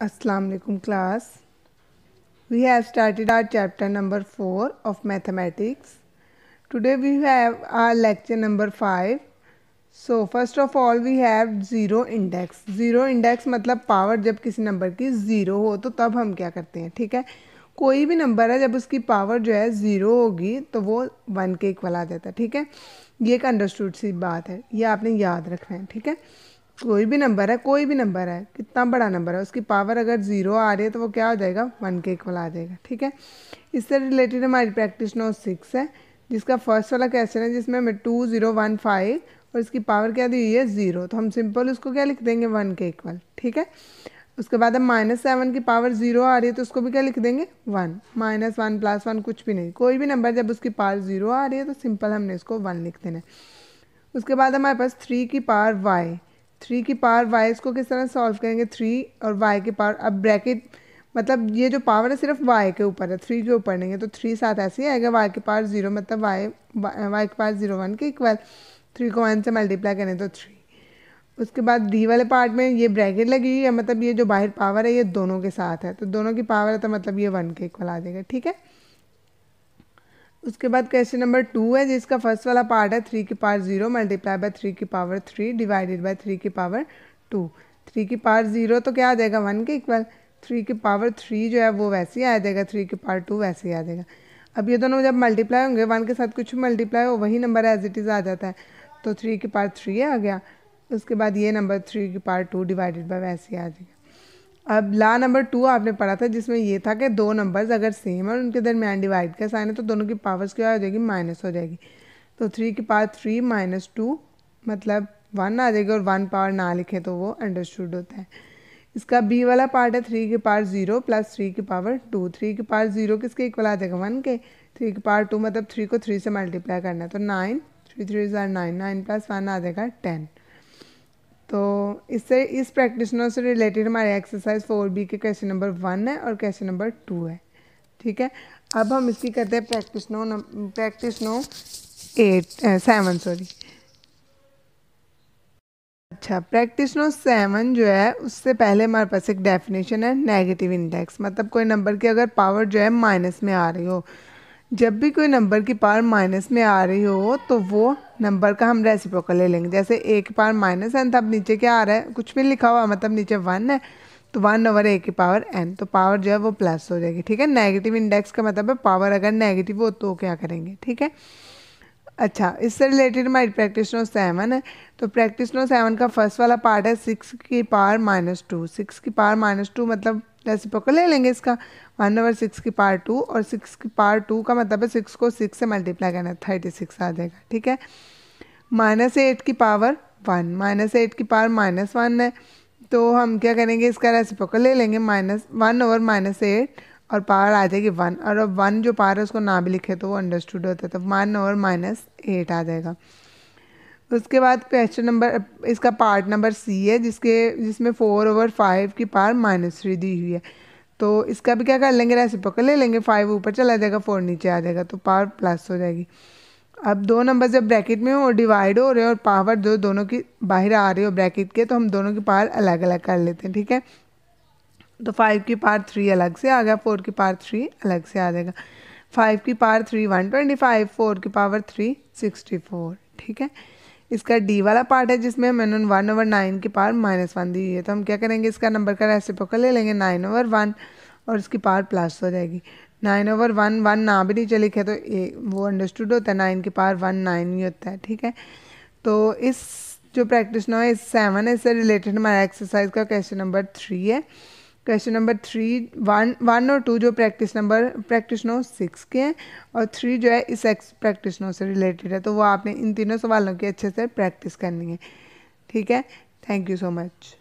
Assalamu alaikum class. We have started our chapter number 4 of mathematics. Today we have our lecture number 5. So first of all we have zero index zero index मतलब power जब किसी number की zero हो तो तब हम क्या करते हैं ठीक है कोई भी नंबर है जब उसकी पावर जो है ज़ीरो होगी तो वो वन के इक्वल आ जाता है ठीक है ये एक अंडरस्टूड सी बात है ये आपने याद रखना है ठीक है कोई भी नंबर है कोई भी नंबर है कितना बड़ा नंबर है उसकी पावर अगर ज़ीरो आ रही है तो वो क्या हो जाएगा वन के इक्वल आ जाएगा ठीक है इससे रिलेटेड हमारी प्रैक्टिस नो सिक्स है जिसका फर्स्ट वाला क्वेश्चन है जिसमें हमें टू ज़ीरो वन फाइव और इसकी पावर क्या दी हुई है ज़ीरो तो हम सिंपल उसको क्या लिख देंगे वन के इक्वल ठीक है उसके बाद हम माइनस सेवन की पावर जीरो आ रही है तो उसको भी क्या लिख देंगे one minus one plus one कुछ भी नहीं कोई भी नंबर जब उसकी पावर जीरो आ रही है तो सिंपल हमने इसको वन लिख देना है उसके बाद हमारे पास थ्री की पावर वाई थ्री की पावर वाई इसको किस तरह सॉल्व करेंगे थ्री और वाई के पावर अब ब्रैकेट मतलब ये जो पावर है सिर्फ वाई के ऊपर है थ्री के ऊपर नहीं है तो थ्री साथ ऐसे ही आएगा वाई मतलब के पावर जीरो मतलब वाई वाई के पावर जीरो वन के इक्वल थ्री को वन से मल्टीप्लाई करें तो थ्री उसके बाद डी वाले पार्ट में ये ब्रैकेट लगी हुई है मतलब ये जो बाहर पावर है ये दोनों के साथ है तो दोनों की पावर है तो मतलब ये वन के इक्वल आ जाएगा ठीक है उसके बाद क्वेश्चन नंबर टू है जिसका फर्स्ट वाला पार्ट है थ्री की power zero multiply by three की power three divided by three की पावर टू थ्री की पावर जीरो तो क्या आ जाएगा वन के इक्वल थ्री की पावर थ्री जो है वो वैसे ही आ जाएगा थ्री की पावर टू वैसे ही आ जाएगा अब ये दोनों जब मल्टीप्लाई होंगे वन के साथ कुछ मल्टीप्लाई हो वही नंबर एज इट इज़ आ जाता है तो थ्री की पावर थ्री आ गया उसके बाद ये नंबर थ्री की पावर टू डिवाइडेड बाय वैसे ही आ जाएगा अब ला नंबर टू आपने पढ़ा था जिसमें ये था कि दो नंबर्स अगर सेम और उनके दरमियान डिवाइड का साइन है तो दोनों की पावर्स क्या हो जाएगी माइनस हो जाएगी तो थ्री के पावर थ्री माइनस टू मतलब वन आ जाएगी और वन पावर ना लिखे तो वो अंडरस्टूड होता है इसका बी वाला पार्ट है थ्री के पावर जीरो प्लस थ्री की पावर टू थ्री के पावर जीरो किसके इक्वल आ जाएगा वन के थ्री के पावर टू मतलब थ्री को थ्री से मल्टीप्लाई करना है तो नाइन थ्री थ्री ज़ार नाइन नाइन प्लस वन आ जाएगा टेन तो इससे इस प्रैक्टिशनर से रिलेटेड हमारे एक्सरसाइज फोर बी के क्वेश्चन नंबर वन है और क्वेश्चन नंबर टू है ठीक है अब हम इसकी करते हैं practice no practice no eight seven sorry अच्छा प्रैक्टिस नो सेवन जो है उससे पहले हमारे पास एक डेफिनेशन है नेगेटिव इंडेक्स मतलब कोई नंबर की अगर पावर जो है माइनस में आ रही हो जब भी कोई नंबर की पावर माइनस में आ रही हो तो वो नंबर का हम रेसिप्रोकल ले लेंगे जैसे ए की पावर माइनस एन तब नीचे क्या आ रहा है कुछ भी लिखा हुआ मतलब नीचे वन है तो वन ओवर ए की पावर एन तो पावर जो है वो प्लस हो जाएगी ठीक है नेगेटिव इंडेक्स का मतलब है पावर अगर नेगेटिव हो तो क्या करेंगे ठीक है अच्छा इससे रिलेटेड हमारी प्रैक्टिस नो सेवन है तो प्रैक्टिस नो सेवन का फर्स्ट वाला पार्ट है सिक्स की पावर माइनस टू सिक्स की पावर माइनस टू मतलब पकड़ ले लेंगे इसका वन ओवर सिक्स की पार टू और सिक्स की पार टू का मतलब है सिक्स को सिक्स से मल्टीप्लाई करना है थर्टी सिक्स आ जाएगा ठीक है माइनस एट की पावर वन माइनस एट की पावर माइनस वन है तो हम क्या करेंगे इसका रेसिपोकल ले लेंगे minus one over minus eight और पावर आ जाएगी वन और अब वन जो पावर है उसको ना भी लिखे तो वो अंडरस्टूड होता है तो वन और माइनस एट आ जाएगा उसके बाद क्वेश्चन नंबर इसका पार्ट नंबर सी है जिसके जिसमें फोर ओवर फाइव की पावर माइनस थ्री दी हुई है तो इसका भी क्या कर लेंगे रेसिप्रोकल ले लेंगे फाइव ऊपर चला जाएगा फोर नीचे आ जाएगा तो पावर प्लस हो जाएगी अब दो नंबर जब ब्रैकेट में और डिवाइड हो रहे हैं और पावर जो दोनों की बाहर आ रही हो ब्रैकेट के तो हम दोनों की पावर अलग अलग कर लेते हैं ठीक है तो फाइव की पार थ्री अलग से आ गया फोर की पार थ्री अलग से आ जाएगा फाइव की power three one twenty five four की पावर थ्री सिक्सटी फोर ठीक है इसका डी वाला पार्ट है जिसमें मैंने वन ओवर नाइन की पावर माइनस वन दी हुई है तो हम क्या करेंगे इसका नंबर का पकड़ ले लेंगे नाइन ओवर वन और इसकी पावर प्लस हो जाएगी नाइन ओवर वन वन ना भी नीचे लिखे तो ए वो अंडरस्टूड होता है नाइन की पार वन नाइन ही होता है ठीक है तो इस जो प्रैक्टिस नो है सेवन है इससे रिलेटेड हमारा एक्सरसाइज का क्वेश्चन नंबर थ्री है question number three one one और टू जो practice number practice no six के हैं और थ्री जो है इस एक्स प्रैक्टिस नो से रिलेटेड है तो वो आपने इन तीनों सवालों की अच्छे से प्रैक्टिस करनी है ठीक है थैंक यू सो मच